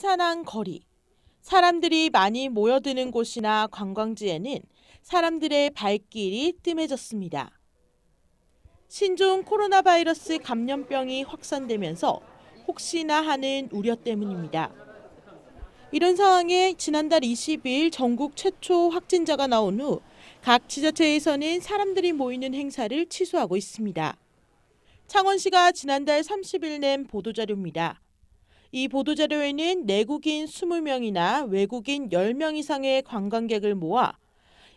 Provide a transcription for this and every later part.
신선한 거리, 사람들이 많이 모여드는 곳이나 관광지에는 사람들의 발길이 뜸해졌습니다. 신종 코로나 바이러스 감염병이 확산되면서 혹시나 하는 우려 때문입니다. 이런 상황에 지난달 20일 전국 최초 확진자가 나온 후 각 지자체에서는 사람들이 모이는 행사를 취소하고 있습니다. 창원시가 지난달 30일 낸 보도자료입니다. 이 보도자료에는 내국인 20명이나 외국인 10명 이상의 관광객을 모아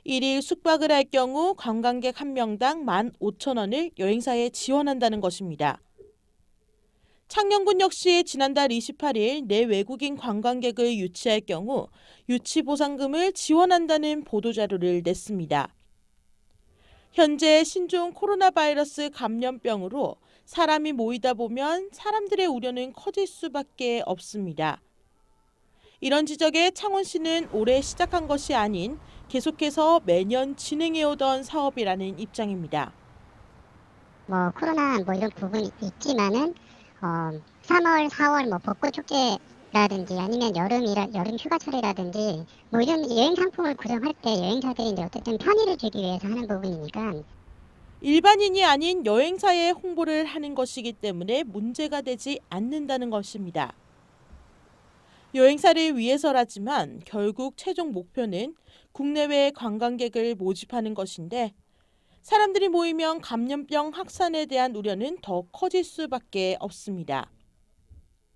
1일 숙박을 할 경우 관광객 1명당 15,000원을 여행사에 지원한다는 것입니다. 창녕군 역시 지난달 28일 내외국인 관광객을 유치할 경우 유치 보상금을 지원한다는 보도자료를 냈습니다. 현재 신종 코로나 바이러스 감염병으로 사람이 모이다 보면 사람들의 우려는 커질 수밖에 없습니다. 이런 지적에 창원 씨는 올해 시작한 것이 아닌 계속해서 매년 진행해오던 사업이라는 입장입니다. 뭐 코로나 뭐 이런 부분이 있지만은 어 3월, 4월 뭐 벚꽃 축제라든지 아니면 여름이라 여름 휴가철이라든지 뭐 이런 여행 상품을 구성할 때 여행사들이 이제 어쨌든 편의를 주기 위해서 하는 부분이니까 일반인이 아닌 여행사에 홍보를 하는 것이기 때문에 문제가 되지 않는다는 것입니다. 여행사를 위해서라지만 결국 최종 목표는 국내외 관광객을 모집하는 것인데 사람들이 모이면 감염병 확산에 대한 우려는 더 커질 수밖에 없습니다.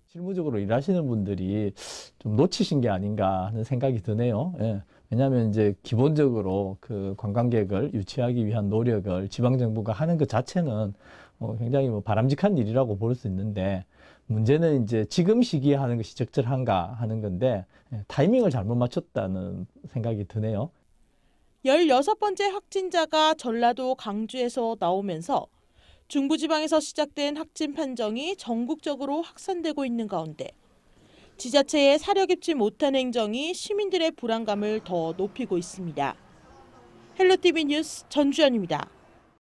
실무적으로 일하시는 분들이 좀 놓치신 게 아닌가 하는 생각이 드네요. 예. 왜냐하면 이제 기본적으로 그 관광객을 유치하기 위한 노력을 지방정부가 하는 것 그 자체는 뭐 굉장히 뭐 바람직한 일이라고 볼 수 있는데 문제는 이제 지금 시기에 하는 것이 적절한가 하는 건데 예, 타이밍을 잘못 맞췄다는 생각이 드네요. 16번째 확진자가 전라도 강주에서 나오면서 중부지방에서 시작된 확진 판정이 전국적으로 확산되고 있는 가운데 지자체의 사려깊지 못한 행정이 시민들의 불안감을 더 높이고 있습니다. 헬로티비 뉴스 전주현입니다.